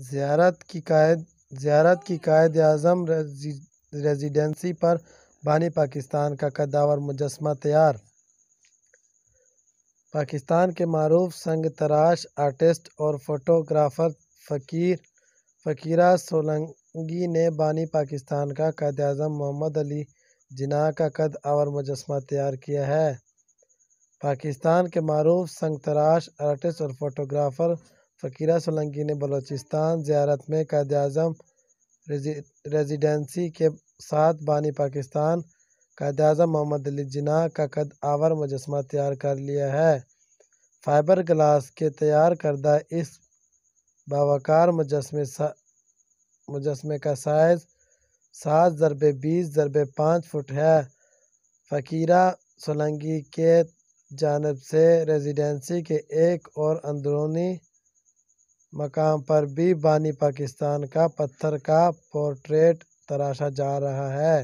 ज़्यारत की कायद ज़्यारत की कायद अज़म रेजिडेंसी पर बानी पाकिस्तान का कदावर मुजस्मा तैयार पाकिस्तान के मरूफ संग तराश आर्टिस्ट और फोटोग्राफ़र फ़कीर फ़कीरा सोलंगी ने बानी पाकिस्तान का कद अजम मोहम्मद अली जिना का कद और मुजस्मा तैयार किया है पाकिस्तान के मरूफ संग तराश आर्टिस्ट और फोटोग्राफ़र फ़कीरा सोलंकी ने बलोचिस्तान ज़्यारत में कैद अजम रेजिडेंसी के साथ बानी पाकिस्तान कैद अजम मोहम्मद अली जिना का कद आवर मुजस्मा तैयार कर लिया है फाइबर ग्लास के तैयार करदा इस बावकार मुजस्मे मुजस्मे का साइज़ सात ज़रबे बीस ज़रबे पाँच फुट है फ़कीरा सोलंगी के जानब से रेजिडेंसी के एक और अंदरूनी मकाम पर भी बानी पाकिस्तान का पत्थर का पोर्ट्रेट तराशा जा रहा है